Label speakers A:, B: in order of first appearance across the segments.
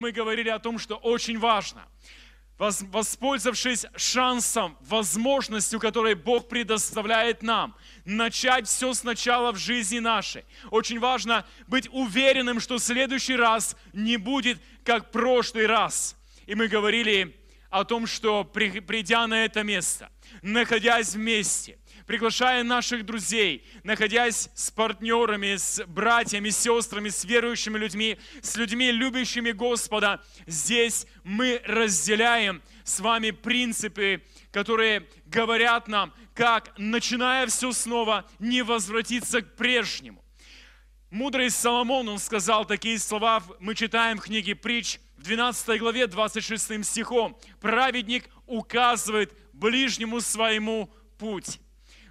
A: мы говорили о том, что очень важно, воспользовавшись шансом, возможностью, которой Бог предоставляет нам, начать все сначала в жизни нашей. Очень важно быть уверенным, что следующий раз не будет, как прошлый раз. И мы говорили о том, что придя на это место, находясь вместе, приглашая наших друзей, находясь с партнерами, с братьями, с сестрами, с верующими людьми, с людьми, любящими Господа, здесь мы разделяем с вами принципы, которые говорят нам, как, начиная все снова, не возвратиться к прежнему. Мудрый Соломон, он сказал такие слова, мы читаем в книге «Притч» в 12 главе 26 стихом. «Праведник указывает ближнему своему путь»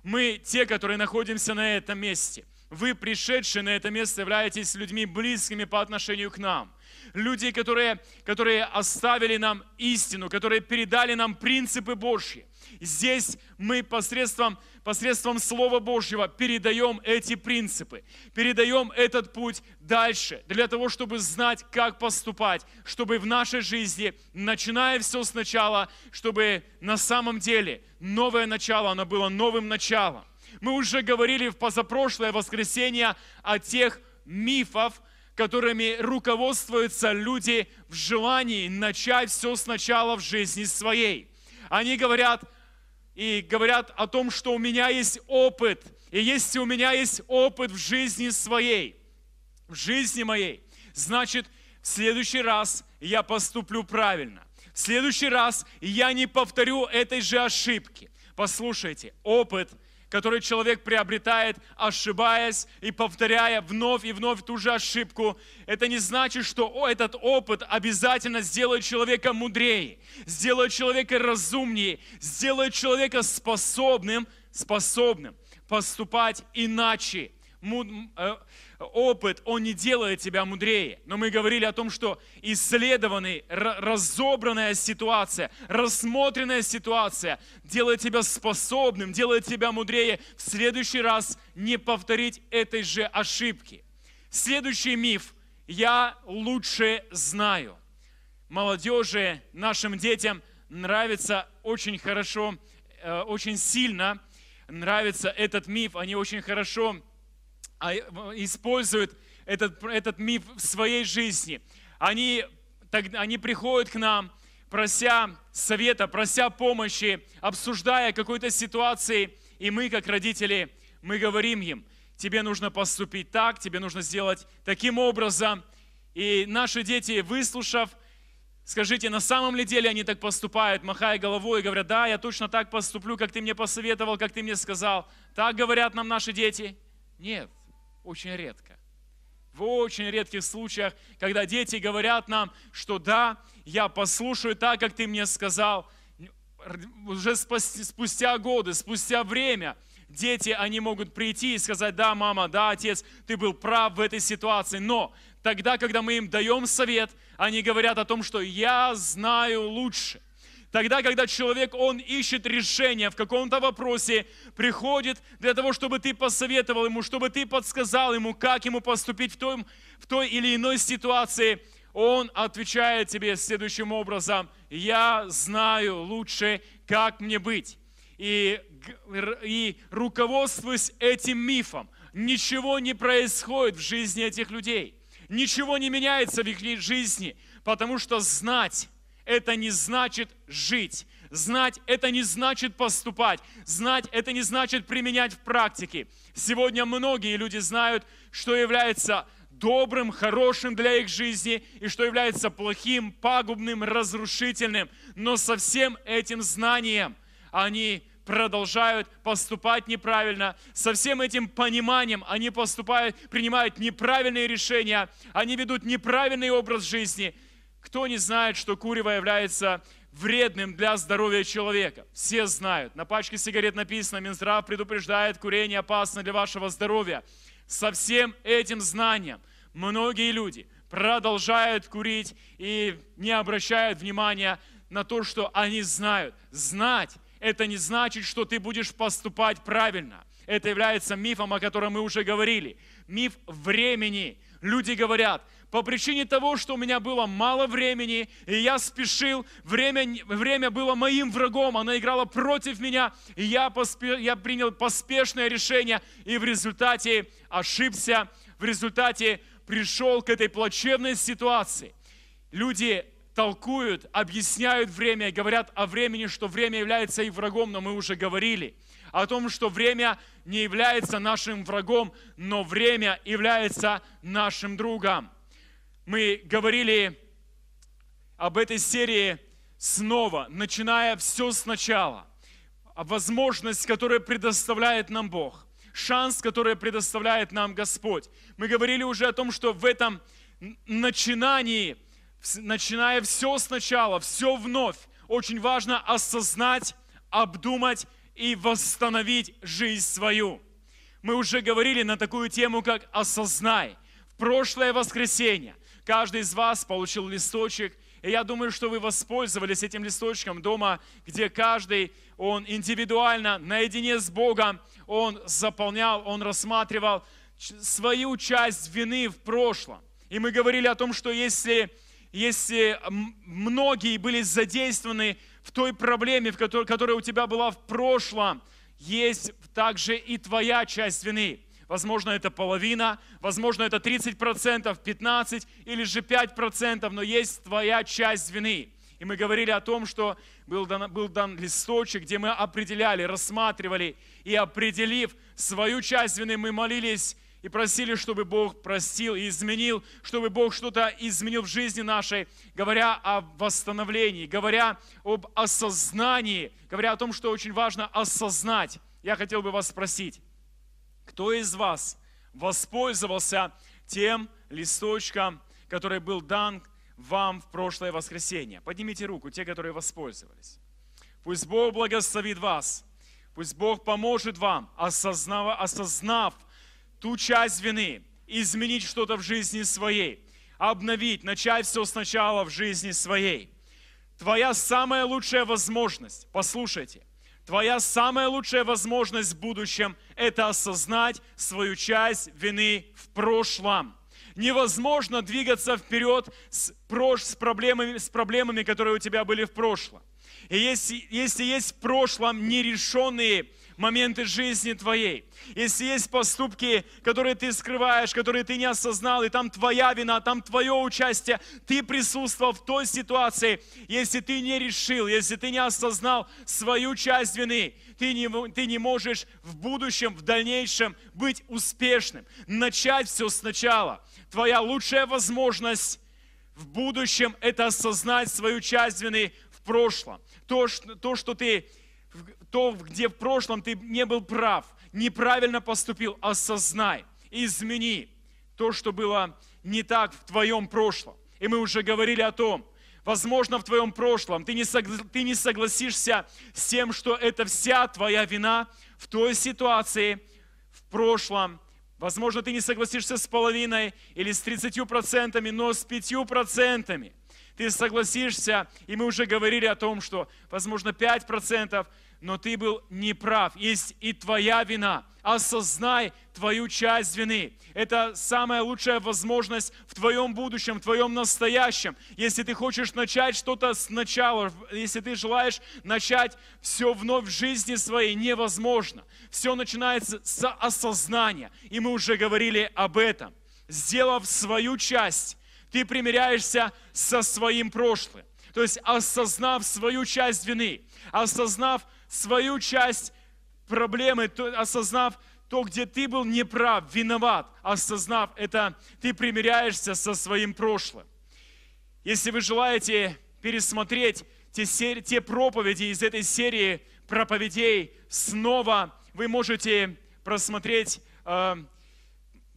A: мы те, которые находимся на этом месте. Вы, пришедшие на это место, являетесь людьми близкими по отношению к нам. Люди, которые, которые оставили нам истину, которые передали нам принципы Божьи. Здесь мы посредством, посредством Слова Божьего передаем эти принципы, передаем этот путь дальше, для того, чтобы знать, как поступать, чтобы в нашей жизни, начиная все сначала, чтобы на самом деле новое начало, оно было новым началом. Мы уже говорили в позапрошлое воскресенье о тех мифах, которыми руководствуются люди в желании начать все сначала в жизни своей. Они говорят, и говорят о том, что у меня есть опыт. И если у меня есть опыт в жизни своей, в жизни моей, значит, в следующий раз я поступлю правильно. В следующий раз я не повторю этой же ошибки. Послушайте, опыт – который человек приобретает, ошибаясь и повторяя вновь и вновь ту же ошибку, это не значит, что этот опыт обязательно сделает человека мудрее, сделает человека разумнее, сделает человека способным, способным поступать иначе, э, опыт, он не делает тебя мудрее. Но мы говорили о том, что исследованная, разобранная ситуация, рассмотренная ситуация делает тебя способным, делает тебя мудрее в следующий раз не повторить этой же ошибки. Следующий миф – я лучше знаю. Молодежи, нашим детям нравится очень хорошо, э, очень сильно нравится этот миф, они очень хорошо а, э, используют этот, этот миф в своей жизни. Они, так, они приходят к нам, прося совета, прося помощи, обсуждая какую то ситуацию, и мы, как родители, мы говорим им, тебе нужно поступить так, тебе нужно сделать таким образом. И наши дети, выслушав, скажите, на самом ли деле они так поступают, махая головой и говорят, да, я точно так поступлю, как ты мне посоветовал, как ты мне сказал. Так говорят нам наши дети? Нет. Очень редко. В очень редких случаях, когда дети говорят нам, что да, я послушаю так, как ты мне сказал, уже спустя годы, спустя время, дети, они могут прийти и сказать, да, мама, да, отец, ты был прав в этой ситуации, но тогда, когда мы им даем совет, они говорят о том, что я знаю лучше. Тогда, когда человек, он ищет решение в каком-то вопросе, приходит для того, чтобы ты посоветовал ему, чтобы ты подсказал ему, как ему поступить в той, в той или иной ситуации, он отвечает тебе следующим образом, я знаю лучше, как мне быть. И, и руководствуясь этим мифом, ничего не происходит в жизни этих людей. Ничего не меняется в их жизни, потому что знать это не значит жить. Знать это не значит поступать. Знать это не значит применять в практике. Сегодня многие люди знают, что является добрым, хорошим для их жизни и что является плохим, пагубным, разрушительным. Но со всем этим знанием они продолжают поступать неправильно. Со всем этим пониманием они поступают, принимают неправильные решения, они ведут неправильный образ жизни – кто не знает, что курево является вредным для здоровья человека? Все знают. На пачке сигарет написано, Минздрав предупреждает, курение опасно для вашего здоровья. Со всем этим знанием многие люди продолжают курить и не обращают внимания на то, что они знают. Знать – это не значит, что ты будешь поступать правильно. Это является мифом, о котором мы уже говорили. Миф времени. Люди говорят – по причине того, что у меня было мало времени, и я спешил, время, время было моим врагом, она играла против меня, и я, поспе, я принял поспешное решение, и в результате ошибся, в результате пришел к этой плачевной ситуации. Люди толкуют, объясняют время, говорят о времени, что время является и врагом, но мы уже говорили о том, что время не является нашим врагом, но время является нашим другом мы говорили об этой серии снова, начиная все сначала. Возможность, которую предоставляет нам Бог. Шанс, который предоставляет нам Господь. Мы говорили уже о том, что в этом начинании, начиная все сначала, все вновь, очень важно осознать, обдумать и восстановить жизнь свою. Мы уже говорили на такую тему, как «Осознай». В прошлое воскресенье Каждый из вас получил листочек, и я думаю, что вы воспользовались этим листочком дома, где каждый, он индивидуально, наедине с Богом, он заполнял, он рассматривал свою часть вины в прошлом. И мы говорили о том, что если, если многие были задействованы в той проблеме, в которой, которая у тебя была в прошлом, есть также и твоя часть вины. Возможно, это половина, возможно, это 30%, 15% или же 5%, но есть твоя часть вины. И мы говорили о том, что был дан, был дан листочек, где мы определяли, рассматривали и определив свою часть вины, мы молились и просили, чтобы Бог простил и изменил, чтобы Бог что-то изменил в жизни нашей, говоря о восстановлении, говоря об осознании, говоря о том, что очень важно осознать. Я хотел бы вас спросить, кто из вас воспользовался тем листочком, который был дан вам в прошлое воскресенье? Поднимите руку, те, которые воспользовались. Пусть Бог благословит вас. Пусть Бог поможет вам, осознав, осознав ту часть вины, изменить что-то в жизни своей, обновить, начать все сначала в жизни своей. Твоя самая лучшая возможность, послушайте, Твоя самая лучшая возможность в будущем – это осознать свою часть вины в прошлом. Невозможно двигаться вперед с, прош... с, проблемами, с проблемами, которые у тебя были в прошлом. И если, если есть в прошлом нерешенные моменты жизни твоей. Если есть поступки, которые ты скрываешь, которые ты не осознал, и там твоя вина, там твое участие, ты присутствовал в той ситуации, если ты не решил, если ты не осознал свою часть вины, ты не, ты не можешь в будущем, в дальнейшем быть успешным, начать все сначала. Твоя лучшая возможность в будущем – это осознать свою часть вины в прошлом. То, что, то, что ты то, где в прошлом ты не был прав, неправильно поступил, осознай, измени то, что было не так в твоем прошлом. И мы уже говорили о том, возможно, в твоем прошлом ты не, согла- ты не согласишься с тем, что это вся твоя вина в той ситуации в прошлом. Возможно, ты не согласишься с половиной или с 30%, но с 5% ты согласишься, и мы уже говорили о том, что, возможно, 5% но ты был неправ. Есть и твоя вина. Осознай твою часть вины. Это самая лучшая возможность в твоем будущем, в твоем настоящем. Если ты хочешь начать что-то сначала, если ты желаешь начать все вновь в жизни своей, невозможно. Все начинается с осознания. И мы уже говорили об этом. Сделав свою часть, ты примиряешься со своим прошлым. То есть осознав свою часть вины, осознав свою часть проблемы, осознав то, где ты был неправ, виноват, осознав это, ты примиряешься со своим прошлым. Если вы желаете пересмотреть те, сер... те проповеди из этой серии проповедей, снова вы можете просмотреть э,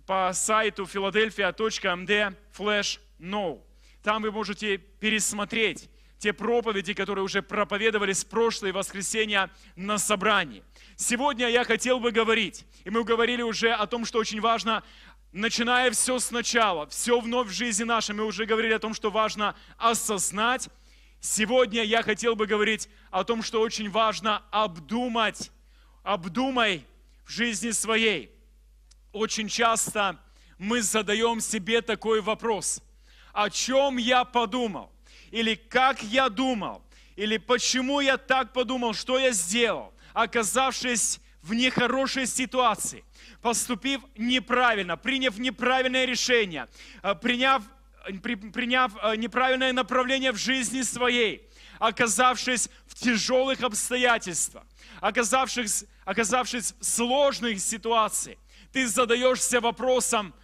A: по сайту philadelphia.md flash now. Там вы можете пересмотреть те проповеди, которые уже проповедовали с прошлое воскресенья на собрании. Сегодня я хотел бы говорить, и мы говорили уже о том, что очень важно, начиная все сначала, все вновь в жизни нашей, мы уже говорили о том, что важно осознать. Сегодня я хотел бы говорить о том, что очень важно обдумать, обдумай в жизни своей. Очень часто мы задаем себе такой вопрос, о чем я подумал? или как я думал, или почему я так подумал, что я сделал, оказавшись в нехорошей ситуации, поступив неправильно, приняв неправильное решение, э, приняв, э, при, приняв э, неправильное направление в жизни своей, оказавшись в тяжелых обстоятельствах, оказавшись, оказавшись в сложных ситуациях, ты задаешься вопросом,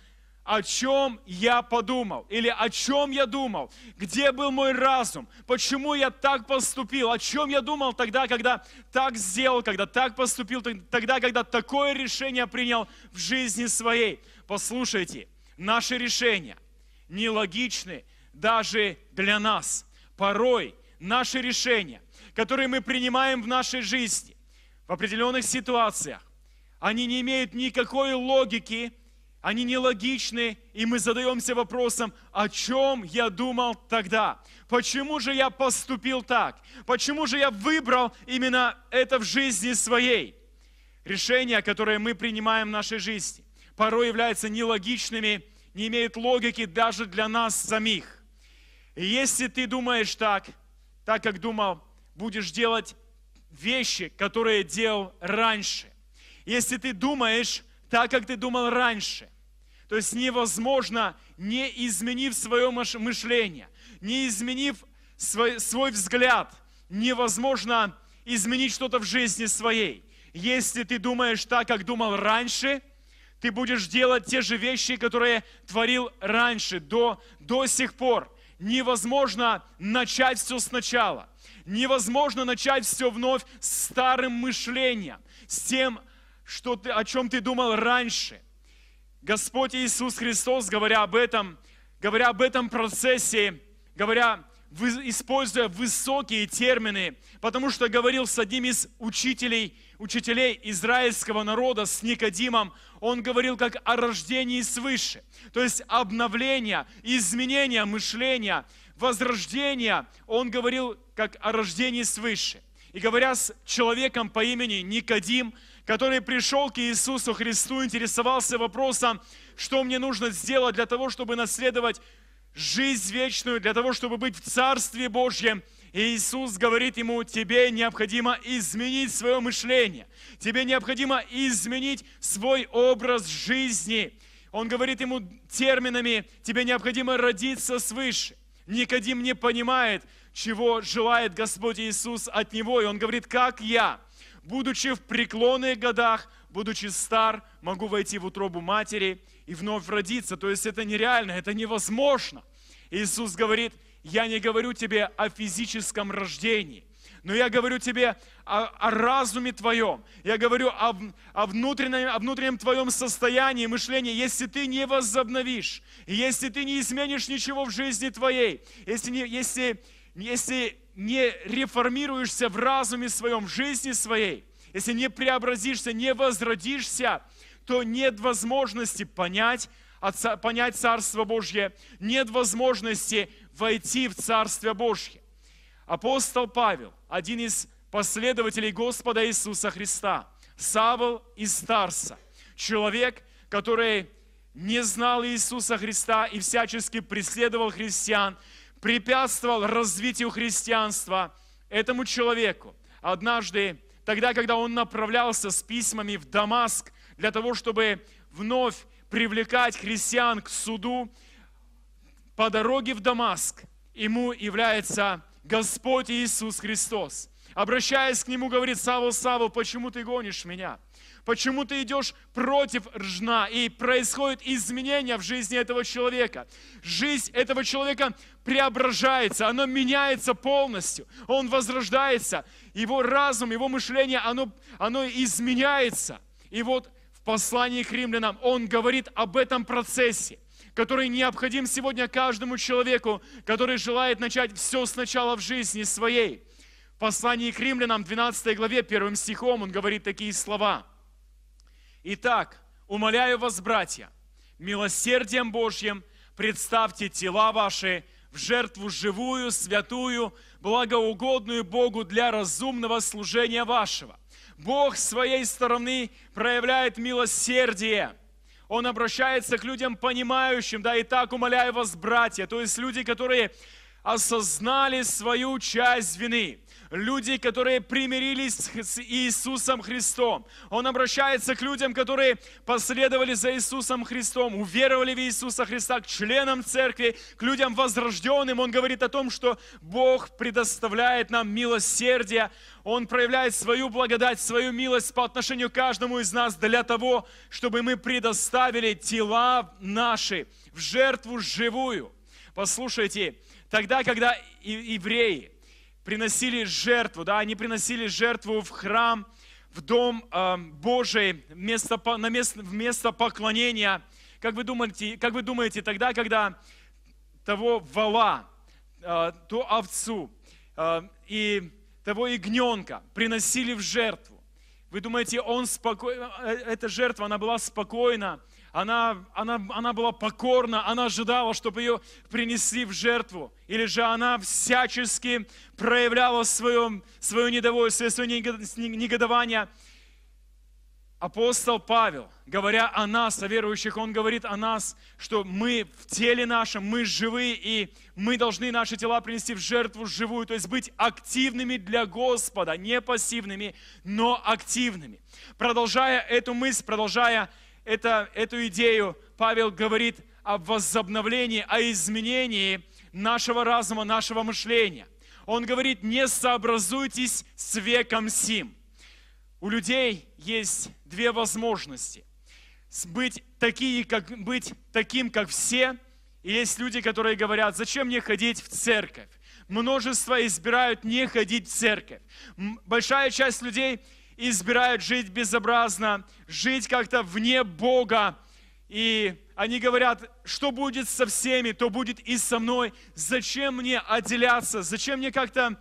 A: о чем я подумал или о чем я думал, где был мой разум, почему я так поступил, о чем я думал тогда, когда так сделал, когда так поступил, тогда, когда такое решение принял в жизни своей. Послушайте, наши решения нелогичны даже для нас. Порой наши решения, которые мы принимаем в нашей жизни, в определенных ситуациях, они не имеют никакой логики, они нелогичны, и мы задаемся вопросом, о чем я думал тогда? Почему же я поступил так? Почему же я выбрал именно это в жизни своей? Решения, которые мы принимаем в нашей жизни, порой являются нелогичными, не имеют логики даже для нас самих. И если ты думаешь так, так как думал, будешь делать вещи, которые делал раньше. Если ты думаешь так, как ты думал раньше – то есть невозможно, не изменив свое мышление, не изменив свой, свой взгляд, невозможно изменить что-то в жизни своей. Если ты думаешь так, как думал раньше, ты будешь делать те же вещи, которые творил раньше, до, до сих пор. Невозможно начать все сначала. Невозможно начать все вновь с старым мышлением, с тем, что ты, о чем ты думал раньше. Господь Иисус Христос, говоря об этом, говоря об этом процессе, говоря, используя высокие термины, потому что говорил с одним из учителей, учителей израильского народа, с Никодимом, он говорил как о рождении свыше, то есть обновление, изменение мышления, возрождение, он говорил как о рождении свыше. И говоря с человеком по имени Никодим, который пришел к Иисусу Христу, интересовался вопросом, что мне нужно сделать для того, чтобы наследовать жизнь вечную, для того, чтобы быть в Царстве Божьем. И Иисус говорит ему, тебе необходимо изменить свое мышление, тебе необходимо изменить свой образ жизни. Он говорит ему терминами, тебе необходимо родиться свыше. Никодим не понимает, чего желает Господь Иисус от него. И он говорит, как я? будучи в преклонных годах, будучи стар, могу войти в утробу матери и вновь родиться. То есть это нереально, это невозможно. Иисус говорит, я не говорю тебе о физическом рождении, но я говорю тебе о, о разуме твоем. Я говорю о, о, внутреннем, о внутреннем твоем состоянии, мышлении. Если ты не возобновишь, если ты не изменишь ничего в жизни твоей, если, не, если если не реформируешься в разуме своем, в жизни своей, если не преобразишься, не возродишься, то нет возможности понять, понять Царство Божье, нет возможности войти в Царство Божье. Апостол Павел, один из последователей Господа Иисуса Христа, Савл из Старса, человек, который не знал Иисуса Христа и всячески преследовал христиан, препятствовал развитию христианства этому человеку. Однажды, тогда, когда он направлялся с письмами в Дамаск для того, чтобы вновь привлекать христиан к суду, по дороге в Дамаск ему является Господь Иисус Христос. Обращаясь к нему, говорит, Савл, Савл, почему ты гонишь меня? почему ты идешь против ржна, и происходит изменение в жизни этого человека. Жизнь этого человека преображается, она меняется полностью, он возрождается, его разум, его мышление, оно, оно изменяется. И вот в послании к римлянам он говорит об этом процессе который необходим сегодня каждому человеку, который желает начать все сначала в жизни своей. В послании к римлянам, 12 главе, 1 стихом, он говорит такие слова – Итак, умоляю вас, братья, милосердием Божьим представьте тела ваши в жертву живую, святую, благоугодную Богу для разумного служения вашего. Бог с своей стороны проявляет милосердие. Он обращается к людям понимающим, да, и так умоляю вас, братья, то есть люди, которые осознали свою часть вины, люди, которые примирились с Иисусом Христом. Он обращается к людям, которые последовали за Иисусом Христом, уверовали в Иисуса Христа, к членам церкви, к людям возрожденным. Он говорит о том, что Бог предоставляет нам милосердие. Он проявляет свою благодать, свою милость по отношению к каждому из нас для того, чтобы мы предоставили тела наши в жертву живую. Послушайте, тогда, когда евреи, приносили жертву, да, они приносили жертву в храм, в дом э, Божий, место, на место, в место поклонения. Как вы думаете, как вы думаете тогда, когда того вала, э, ту овцу э, и того ягненка приносили в жертву, вы думаете, он споко... Э, э, эта жертва, она была спокойна, она, она, она была покорна, она ожидала, чтобы ее принесли в жертву. Или же она всячески проявляла свое, свое недовольство, свое негодование. Апостол Павел, говоря о нас, о верующих, он говорит о нас, что мы в теле нашем, мы живы, и мы должны наши тела принести в жертву живую, то есть быть активными для Господа, не пассивными, но активными. Продолжая эту мысль, продолжая это, эту идею Павел говорит о возобновлении, о изменении нашего разума, нашего мышления. Он говорит, не сообразуйтесь с веком сим. У людей есть две возможности. Быть, такие, как, быть таким, как все. И есть люди, которые говорят, зачем мне ходить в церковь? Множество избирают не ходить в церковь. Большая часть людей избирают жить безобразно, жить как-то вне Бога. И они говорят, что будет со всеми, то будет и со мной. Зачем мне отделяться? Зачем мне как-то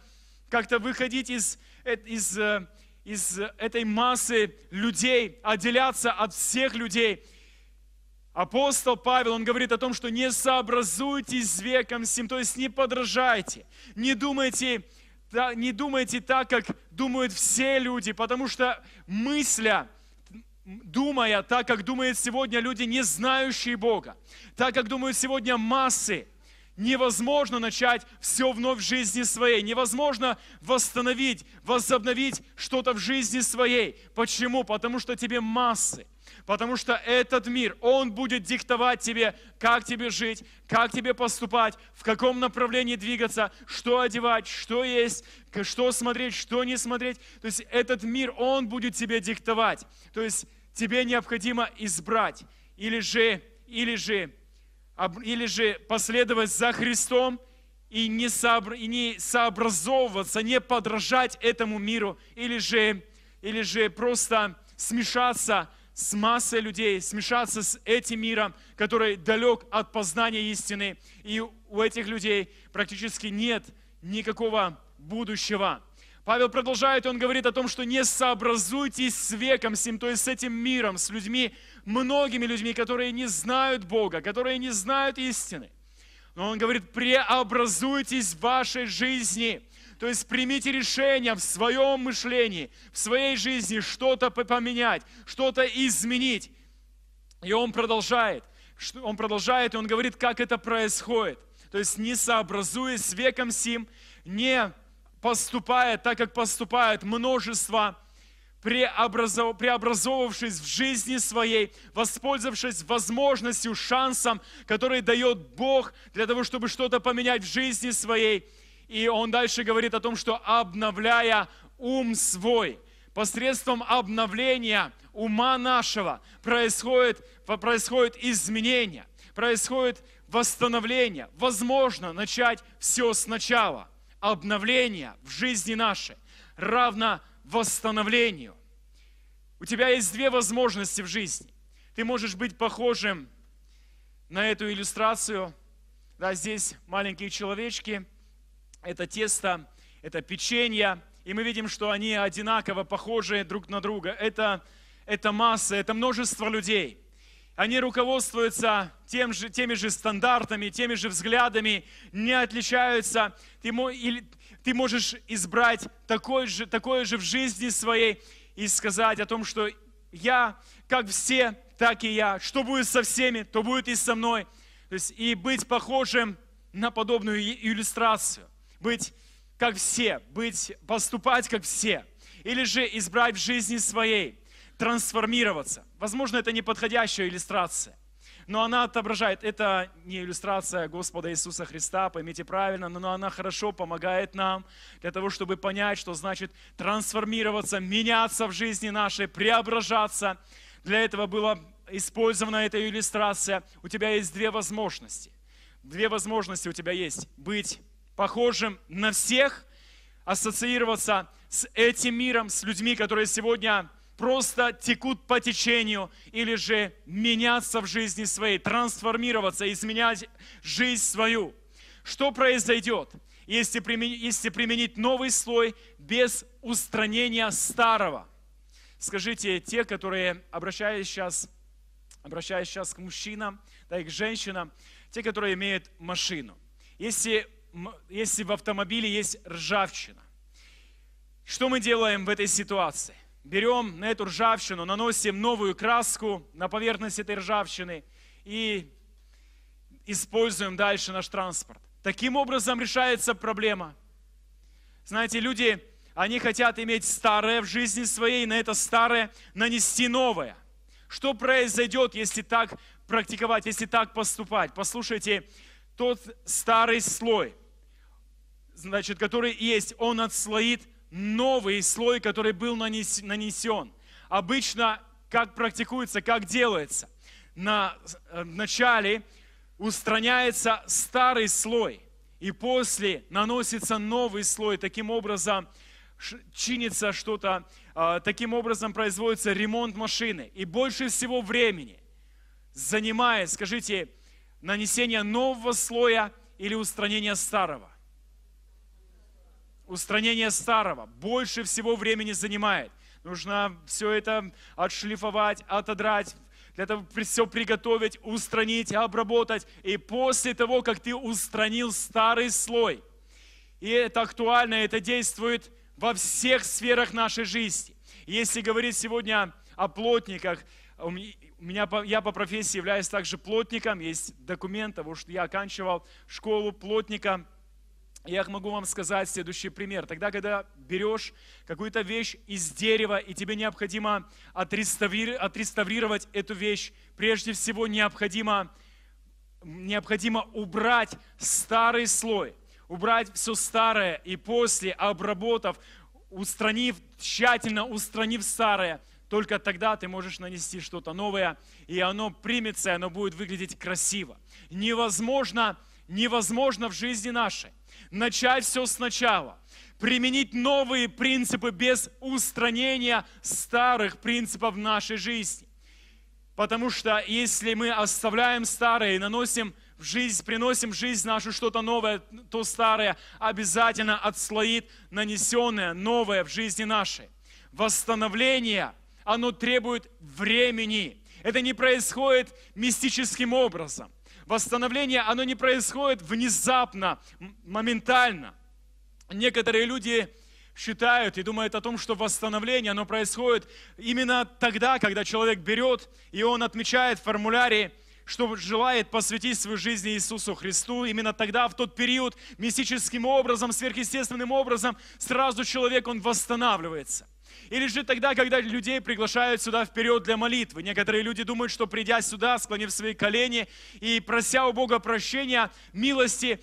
A: как выходить из, из, э, из этой массы людей, отделяться от всех людей? Апостол Павел, он говорит о том, что не сообразуйтесь с веком с ним, то есть не подражайте, не думайте, не думайте так, как думают все люди, потому что мысля, думая так, как думают сегодня люди, не знающие Бога, так, как думают сегодня массы, невозможно начать все вновь в жизни своей, невозможно восстановить, возобновить что-то в жизни своей. Почему? Потому что тебе массы – Потому что этот мир, он будет диктовать тебе, как тебе жить, как тебе поступать, в каком направлении двигаться, что одевать, что есть, что смотреть, что не смотреть. То есть этот мир, он будет тебе диктовать. То есть тебе необходимо избрать или же, или же, или же последовать за Христом и не, сообр, и не сообразовываться, не подражать этому миру, или же, или же просто смешаться с массой людей, смешаться с этим миром, который далек от познания истины. И у этих людей практически нет никакого будущего. Павел продолжает, он говорит о том, что не сообразуйтесь с веком сим, то есть с этим миром, с людьми, многими людьми, которые не знают Бога, которые не знают истины. Но он говорит, преобразуйтесь в вашей жизни то есть примите решение в своем мышлении, в своей жизни что-то поменять, что-то изменить. И он продолжает, он продолжает, и он говорит, как это происходит. То есть не сообразуясь с веком сим, не поступая так, как поступает множество преобразовавшись в жизни своей, воспользовавшись возможностью, шансом, который дает Бог для того, чтобы что-то поменять в жизни своей – и он дальше говорит о том, что обновляя ум свой, посредством обновления ума нашего происходит, происходит изменение, происходит восстановление. Возможно начать все сначала. Обновление в жизни нашей равно восстановлению. У тебя есть две возможности в жизни. Ты можешь быть похожим на эту иллюстрацию. Да, здесь маленькие человечки – это тесто, это печенье, и мы видим, что они одинаково похожи друг на друга. Это, это масса, это множество людей. Они руководствуются тем же, теми же стандартами, теми же взглядами, не отличаются. Ты, ты можешь избрать такой же, такое же в жизни своей и сказать о том, что я, как все, так и я. Что будет со всеми, то будет и со мной. То есть и быть похожим на подобную иллюстрацию быть как все, быть, поступать как все, или же избрать в жизни своей, трансформироваться. Возможно, это не подходящая иллюстрация, но она отображает, это не иллюстрация Господа Иисуса Христа, поймите правильно, но она хорошо помогает нам для того, чтобы понять, что значит трансформироваться, меняться в жизни нашей, преображаться. Для этого была использована эта иллюстрация. У тебя есть две возможности. Две возможности у тебя есть. Быть похожим на всех, ассоциироваться с этим миром, с людьми, которые сегодня просто текут по течению, или же меняться в жизни своей, трансформироваться, изменять жизнь свою. Что произойдет, если применить, если применить новый слой без устранения старого? Скажите, те, которые обращаюсь сейчас, обращаюсь сейчас к мужчинам, да и к женщинам, те, которые имеют машину. Если если в автомобиле есть ржавчина, что мы делаем в этой ситуации? Берем на эту ржавчину, наносим новую краску на поверхность этой ржавчины и используем дальше наш транспорт. Таким образом решается проблема. Знаете, люди, они хотят иметь старое в жизни своей, на это старое нанести новое. Что произойдет, если так практиковать, если так поступать? Послушайте, тот старый слой, значит, который есть, он отслоит новый слой, который был нанесен. Обычно, как практикуется, как делается? На э, начале устраняется старый слой, и после наносится новый слой. Таким образом, чинится что-то, а, таким образом производится ремонт машины. И больше всего времени занимает, скажите, нанесение нового слоя или устранение старого. Устранение старого больше всего времени занимает. Нужно все это отшлифовать, отодрать, для этого все приготовить, устранить, обработать. И после того, как ты устранил старый слой, и это актуально, это действует во всех сферах нашей жизни. Если говорить сегодня о плотниках, меня, я по профессии являюсь также плотником, есть документ того, что я оканчивал школу плотника. Я могу вам сказать следующий пример. Тогда, когда берешь какую-то вещь из дерева, и тебе необходимо отреставрировать эту вещь, прежде всего необходимо, необходимо убрать старый слой, убрать все старое, и после, обработав, устранив, тщательно устранив старое, только тогда ты можешь нанести что-то новое, и оно примется, и оно будет выглядеть красиво. Невозможно, невозможно в жизни нашей начать все сначала, применить новые принципы без устранения старых принципов в нашей жизни. Потому что если мы оставляем старое и наносим в жизнь, приносим в жизнь нашу что-то новое, то старое обязательно отслоит нанесенное новое в жизни нашей. Восстановление – оно требует времени. Это не происходит мистическим образом. Восстановление, оно не происходит внезапно, моментально. Некоторые люди считают и думают о том, что восстановление, оно происходит именно тогда, когда человек берет и он отмечает в формуляре, что желает посвятить свою жизнь Иисусу Христу. Именно тогда, в тот период, мистическим образом, сверхъестественным образом, сразу человек, он восстанавливается. Или же тогда, когда людей приглашают сюда вперед для молитвы. Некоторые люди думают, что придя сюда, склонив свои колени и прося у Бога прощения, милости,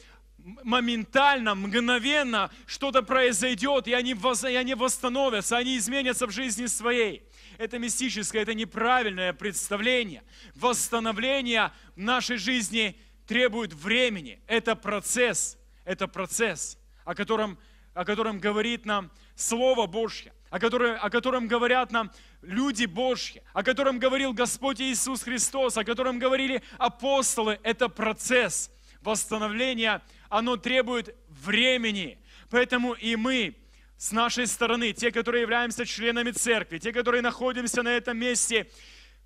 A: моментально, мгновенно что-то произойдет, и они, и они восстановятся, они изменятся в жизни своей. Это мистическое, это неправильное представление. Восстановление нашей жизни требует времени. Это процесс, это процесс, о котором, о котором говорит нам Слово Божье о котором, о котором говорят нам люди Божьи, о котором говорил Господь Иисус Христос, о котором говорили апостолы, это процесс восстановления, оно требует времени. Поэтому и мы с нашей стороны, те, которые являемся членами церкви, те, которые находимся на этом месте,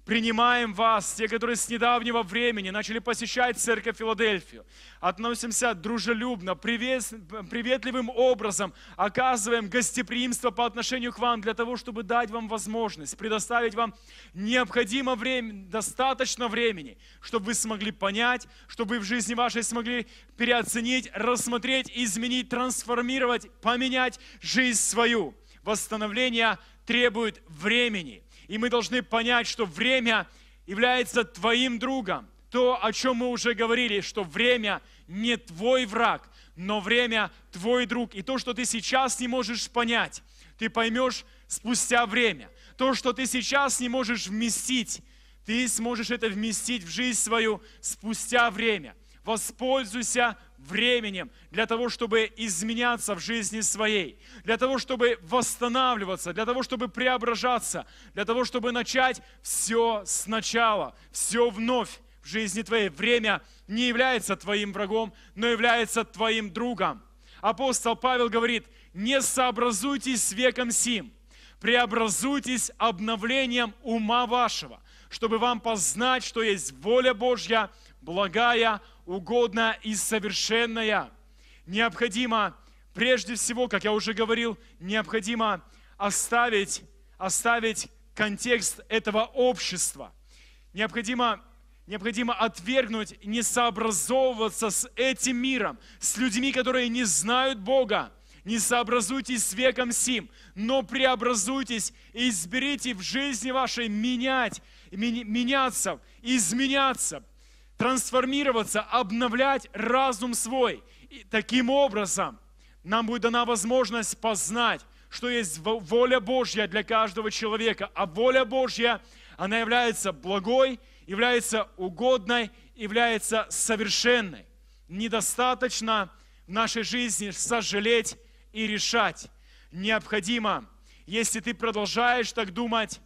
A: Принимаем вас, те, которые с недавнего времени начали посещать церковь Филадельфию. Относимся дружелюбно, приветливым образом, оказываем гостеприимство по отношению к вам для того, чтобы дать вам возможность, предоставить вам необходимо время, достаточно времени, чтобы вы смогли понять, чтобы вы в жизни вашей смогли переоценить, рассмотреть, изменить, трансформировать, поменять жизнь свою. Восстановление требует времени – и мы должны понять, что время является твоим другом. То, о чем мы уже говорили, что время не твой враг, но время твой друг. И то, что ты сейчас не можешь понять, ты поймешь спустя время. То, что ты сейчас не можешь вместить, ты сможешь это вместить в жизнь свою спустя время. Воспользуйся временем для того, чтобы изменяться в жизни своей, для того, чтобы восстанавливаться, для того, чтобы преображаться, для того, чтобы начать все сначала, все вновь в жизни твоей. Время не является твоим врагом, но является твоим другом. Апостол Павел говорит, не сообразуйтесь с веком сим, преобразуйтесь обновлением ума вашего, чтобы вам познать, что есть воля Божья – благая, угодная и совершенная. Необходимо, прежде всего, как я уже говорил, необходимо оставить, оставить контекст этого общества. Необходимо, необходимо отвергнуть, не сообразовываться с этим миром, с людьми, которые не знают Бога. Не сообразуйтесь с веком сим, но преобразуйтесь и изберите в жизни вашей менять, меняться, изменяться, трансформироваться, обновлять разум свой. И таким образом нам будет дана возможность познать, что есть воля Божья для каждого человека. А воля Божья, она является благой, является угодной, является совершенной. Недостаточно в нашей жизни сожалеть и решать. Необходимо, если ты продолжаешь так думать,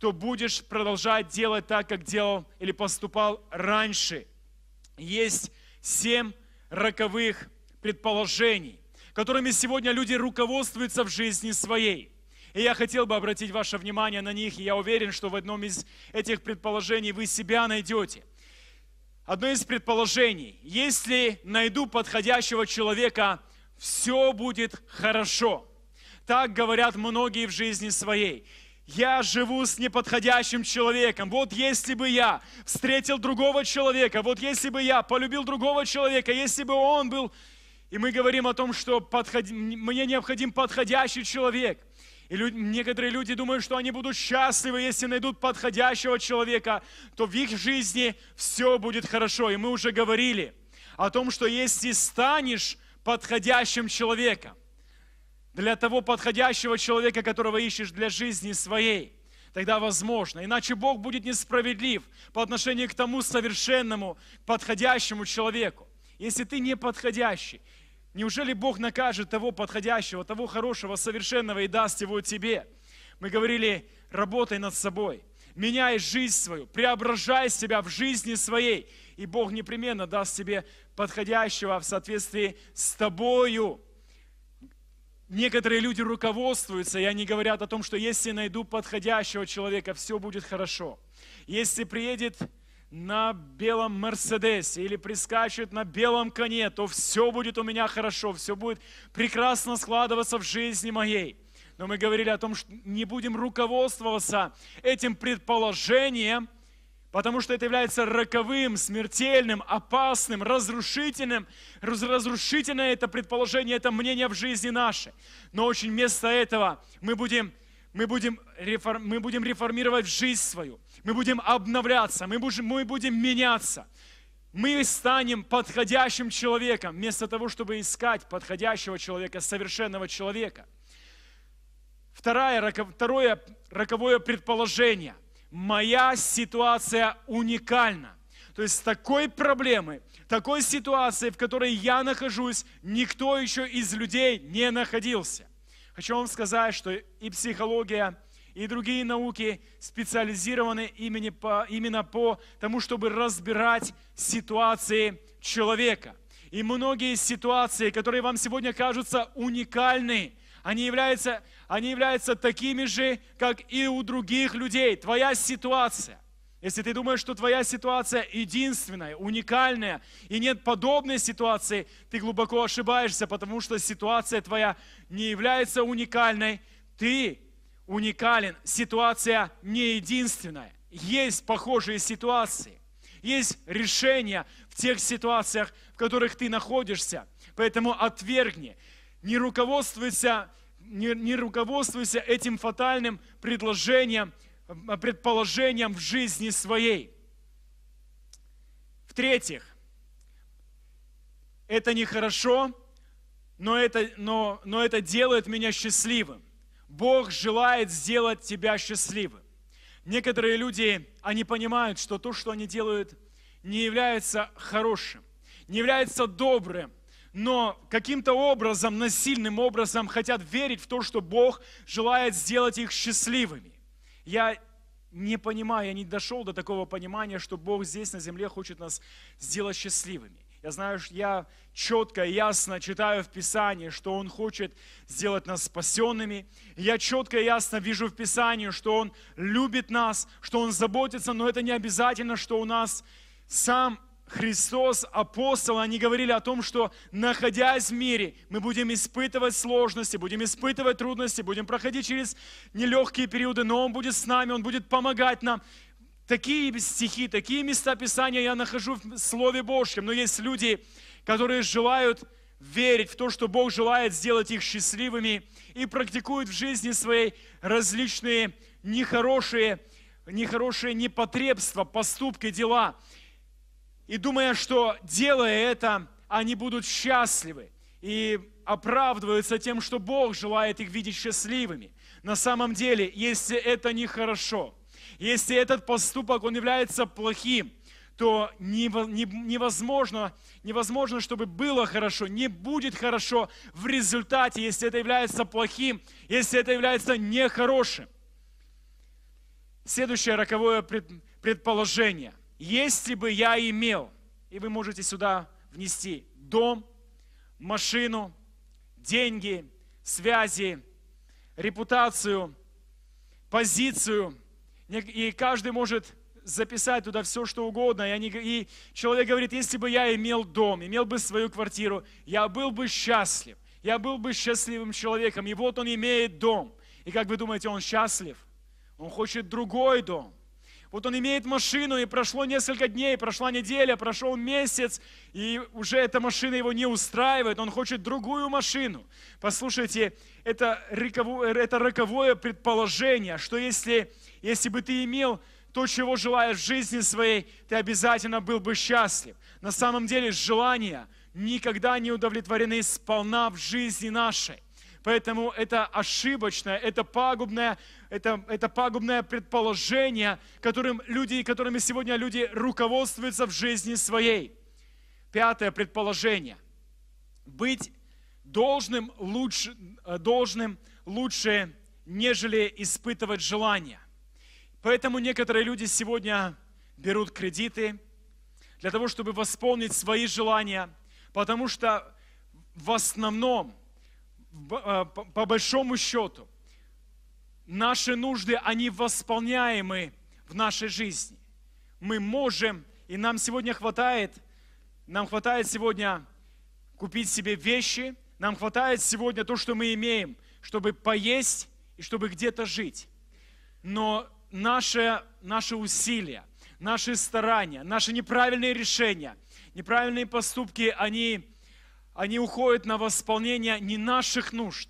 A: то будешь продолжать делать так, как делал или поступал раньше. Есть семь роковых предположений, которыми сегодня люди руководствуются в жизни своей. И я хотел бы обратить ваше внимание на них, и я уверен, что в одном из этих предположений вы себя найдете. Одно из предположений. Если найду подходящего человека, все будет хорошо. Так говорят многие в жизни своей я живу с неподходящим человеком. Вот если бы я встретил другого человека, вот если бы я полюбил другого человека, если бы он был... И мы говорим о том, что подход... мне необходим подходящий человек. И люди, некоторые люди думают, что они будут счастливы, если найдут подходящего человека, то в их жизни все будет хорошо. И мы уже говорили о том, что если станешь подходящим человеком, для того подходящего человека, которого ищешь для жизни своей. Тогда возможно. Иначе Бог будет несправедлив по отношению к тому совершенному, подходящему человеку. Если ты не подходящий, неужели Бог накажет того подходящего, того хорошего, совершенного и даст его тебе? Мы говорили, работай над собой, меняй жизнь свою, преображай себя в жизни своей, и Бог непременно даст тебе подходящего в соответствии с тобою. Некоторые люди руководствуются, и они говорят о том, что если найду подходящего человека, все будет хорошо. Если приедет на белом Мерседесе или прискачет на белом коне, то все будет у меня хорошо, все будет прекрасно складываться в жизни моей. Но мы говорили о том, что не будем руководствоваться этим предположением – потому что это является роковым, смертельным, опасным, разрушительным. Разрушительное это предположение, это мнение в жизни нашей. Но очень вместо этого мы будем, мы будем, реформ, мы будем реформировать жизнь свою, мы будем обновляться, мы будем, мы будем меняться. Мы станем подходящим человеком, вместо того, чтобы искать подходящего человека, совершенного человека. Второе, второе роковое предположение моя ситуация уникальна. То есть такой проблемы, такой ситуации, в которой я нахожусь, никто еще из людей не находился. Хочу вам сказать, что и психология, и другие науки специализированы именно по, именно по тому, чтобы разбирать ситуации человека. И многие ситуации, которые вам сегодня кажутся уникальны, они являются, они являются такими же, как и у других людей. Твоя ситуация. Если ты думаешь, что твоя ситуация единственная, уникальная, и нет подобной ситуации, ты глубоко ошибаешься, потому что ситуация твоя не является уникальной. Ты уникален. Ситуация не единственная. Есть похожие ситуации. Есть решения в тех ситуациях, в которых ты находишься. Поэтому отвергни не руководствуйся, не, не руководствуйся этим фатальным предложением, предположением в жизни своей. В-третьих, это нехорошо, но это, но, но это делает меня счастливым. Бог желает сделать тебя счастливым. Некоторые люди, они понимают, что то, что они делают, не является хорошим, не является добрым, но каким-то образом, насильным образом хотят верить в то, что Бог желает сделать их счастливыми. Я не понимаю, я не дошел до такого понимания, что Бог здесь на земле хочет нас сделать счастливыми. Я знаю, что я четко и ясно читаю в Писании, что Он хочет сделать нас спасенными. Я четко и ясно вижу в Писании, что Он любит нас, что Он заботится, но это не обязательно, что у нас сам Христос, апостолы, они говорили о том, что находясь в мире, мы будем испытывать сложности, будем испытывать трудности, будем проходить через нелегкие периоды, но Он будет с нами, Он будет помогать нам. Такие стихи, такие места Писания я нахожу в Слове Божьем. Но есть люди, которые желают верить в то, что Бог желает сделать их счастливыми и практикуют в жизни своей различные нехорошие, нехорошие непотребства, поступки, дела – и думая, что делая это, они будут счастливы и оправдываются тем, что Бог желает их видеть счастливыми. На самом деле, если это нехорошо, если этот поступок, он является плохим, то невозможно, невозможно, чтобы было хорошо, не будет хорошо в результате, если это является плохим, если это является нехорошим. Следующее роковое предположение. Если бы я имел, и вы можете сюда внести дом, машину, деньги, связи, репутацию, позицию, и каждый может записать туда все, что угодно. И, они, и человек говорит, если бы я имел дом, имел бы свою квартиру, я был бы счастлив, я был бы счастливым человеком. И вот он имеет дом. И как вы думаете, он счастлив? Он хочет другой дом. Вот он имеет машину, и прошло несколько дней, прошла неделя, прошел месяц, и уже эта машина его не устраивает, он хочет другую машину. Послушайте, это роковое, это роковое предположение, что если, если бы ты имел то, чего желаешь в жизни своей, ты обязательно был бы счастлив. На самом деле желания никогда не удовлетворены сполна в жизни нашей. Поэтому это ошибочное, это пагубное это, это пагубное предположение, которым люди, которыми сегодня люди руководствуются в жизни своей. Пятое предположение. Быть должным лучше, э, должным лучше, нежели испытывать желание. Поэтому некоторые люди сегодня берут кредиты для того, чтобы восполнить свои желания, потому что в основном, э, по большому счету, наши нужды, они восполняемы в нашей жизни. Мы можем, и нам сегодня хватает, нам хватает сегодня купить себе вещи, нам хватает сегодня то, что мы имеем, чтобы поесть и чтобы где-то жить. Но наши, наши усилия, наши старания, наши неправильные решения, неправильные поступки, они, они уходят на восполнение не наших нужд,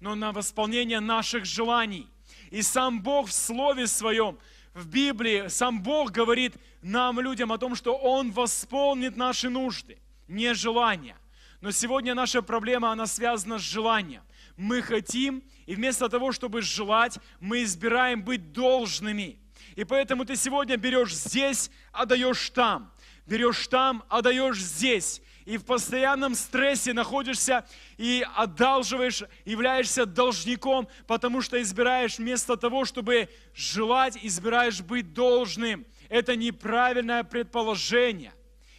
A: но на восполнение наших желаний. И сам Бог в Слове Своем, в Библии, сам Бог говорит нам, людям, о том, что Он восполнит наши нужды, не желания. Но сегодня наша проблема, она связана с желанием. Мы хотим, и вместо того, чтобы желать, мы избираем быть должными. И поэтому ты сегодня берешь здесь, отдаешь там. Берешь там, отдаешь здесь и в постоянном стрессе находишься и одалживаешь, являешься должником, потому что избираешь вместо того, чтобы желать, избираешь быть должным. Это неправильное предположение.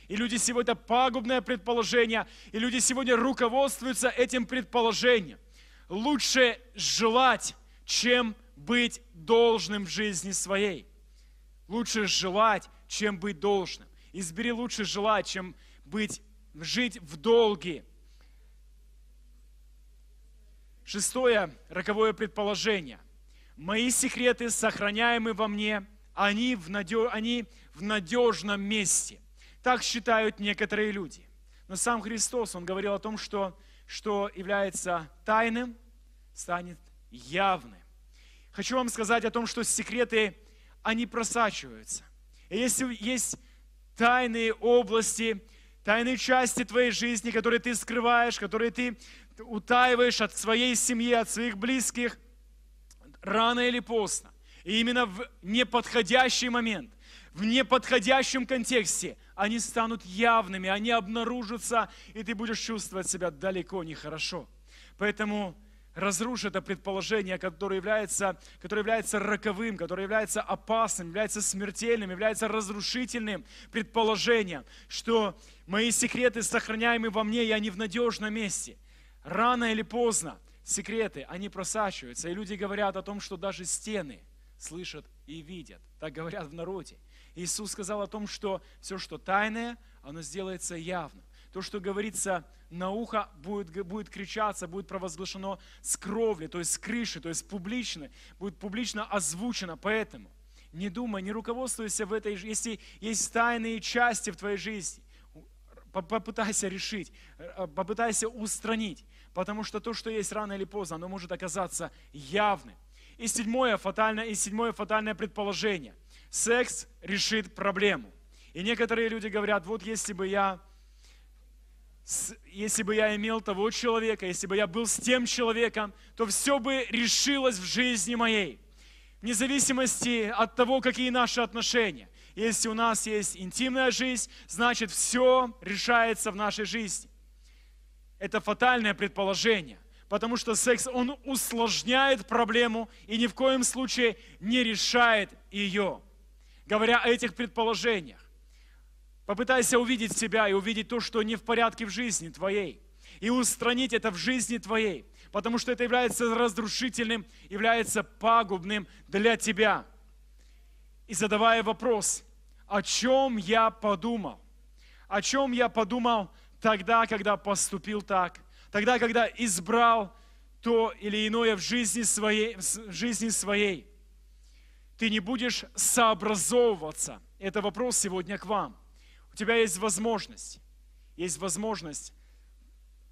A: И люди сегодня пагубное предположение, и люди сегодня руководствуются этим предположением. Лучше желать, чем быть должным в жизни своей. Лучше желать, чем быть должным. Избери лучше желать, чем быть жить в долге. Шестое, роковое предположение. Мои секреты, сохраняемы во мне, они в, надеж... они в надежном месте. Так считают некоторые люди. Но сам Христос, Он говорил о том, что, что является тайным, станет явным. Хочу вам сказать о том, что секреты, они просачиваются. И если есть тайные области, тайные части твоей жизни, которые ты скрываешь, которые ты утаиваешь от своей семьи, от своих близких, рано или поздно, и именно в неподходящий момент, в неподходящем контексте, они станут явными, они обнаружатся, и ты будешь чувствовать себя далеко нехорошо. Поэтому разрушь это предположение, которое является, которое является роковым, которое является опасным, является смертельным, является разрушительным предположением, что Мои секреты сохраняемы во мне, и они в надежном месте. Рано или поздно секреты, они просачиваются, и люди говорят о том, что даже стены слышат и видят. Так говорят в народе. Иисус сказал о том, что все, что тайное, оно сделается явным. То, что говорится на ухо, будет, будет кричаться, будет провозглашено с кровли, то есть с крыши, то есть публично, будет публично озвучено. Поэтому не думай, не руководствуйся в этой, жизни, если есть тайные части в твоей жизни, попытайся решить, э, попытайся устранить, потому что то, что есть рано или поздно, оно может оказаться явным. И седьмое фатальное, и седьмое фатальное предположение. Секс решит проблему. И некоторые люди говорят, вот если бы я если бы я имел того человека, если бы я был с тем человеком, то все бы решилось в жизни моей. Вне зависимости от того, какие наши отношения. Если у нас есть интимная жизнь, значит все решается в нашей жизни. Это фатальное предположение, потому что секс, он усложняет проблему и ни в коем случае не решает ее. Говоря о этих предположениях, попытайся увидеть себя и увидеть то, что не в порядке в жизни твоей, и устранить это в жизни твоей, потому что это является разрушительным, является пагубным для тебя. И задавая вопрос, о чем я подумал. О чем я подумал тогда, когда поступил так, тогда, когда избрал то или иное в жизни своей. В жизни своей. Ты не будешь сообразовываться. Это вопрос сегодня к вам. У тебя есть возможность, есть возможность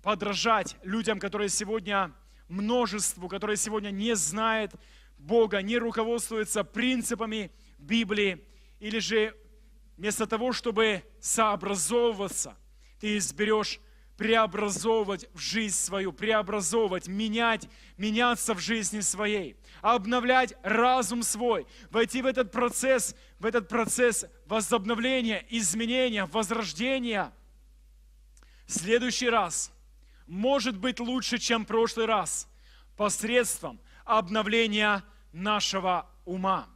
A: подражать людям, которые сегодня множеству, которые сегодня не знают Бога, не руководствуются принципами Библии, или же Вместо того, чтобы сообразовываться, ты изберешь преобразовывать в жизнь свою, преобразовывать, менять, меняться в жизни своей, обновлять разум свой, войти в этот процесс, в этот процесс возобновления, изменения, возрождения. В следующий раз может быть лучше, чем в прошлый раз, посредством обновления нашего ума.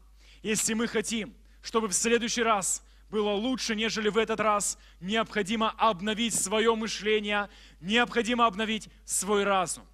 A: Если мы хотим, чтобы в следующий раз – было лучше, нежели в этот раз, необходимо обновить свое мышление, необходимо обновить свой разум.